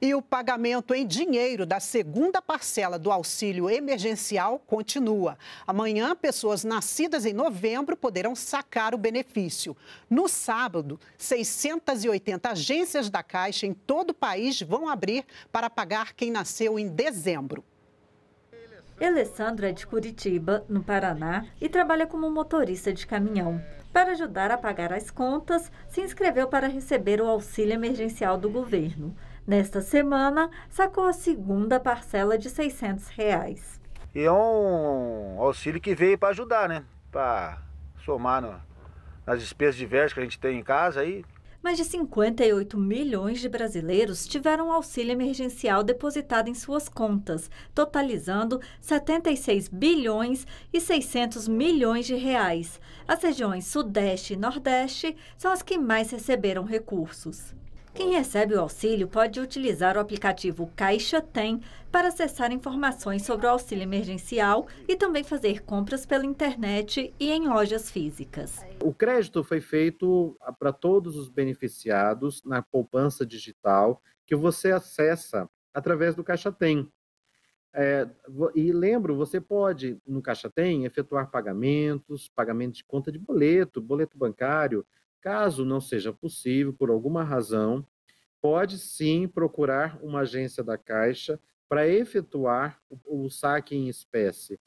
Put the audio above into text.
E o pagamento em dinheiro da segunda parcela do auxílio emergencial continua. Amanhã, pessoas nascidas em novembro poderão sacar o benefício. No sábado, 680 agências da Caixa em todo o país vão abrir para pagar quem nasceu em dezembro. Alessandra é de Curitiba, no Paraná, e trabalha como motorista de caminhão. Para ajudar a pagar as contas, se inscreveu para receber o auxílio emergencial do governo. Nesta semana, sacou a segunda parcela de R$ 600. Reais. E é um auxílio que veio para ajudar, né? Para somar no, nas despesas diversas que a gente tem em casa aí. Mais de 58 milhões de brasileiros tiveram auxílio emergencial depositado em suas contas, totalizando 76 bilhões e 600 milhões de reais. As regiões Sudeste e Nordeste são as que mais receberam recursos. Quem recebe o auxílio pode utilizar o aplicativo Caixa Tem para acessar informações sobre o auxílio emergencial e também fazer compras pela internet e em lojas físicas. O crédito foi feito ah, para todos os beneficiados na poupança digital que você acessa através do Caixa Tem. É, e lembro, você pode, no Caixa Tem, efetuar pagamentos, pagamento de conta de boleto, boleto bancário, Caso não seja possível, por alguma razão, pode sim procurar uma agência da Caixa para efetuar o, o saque em espécie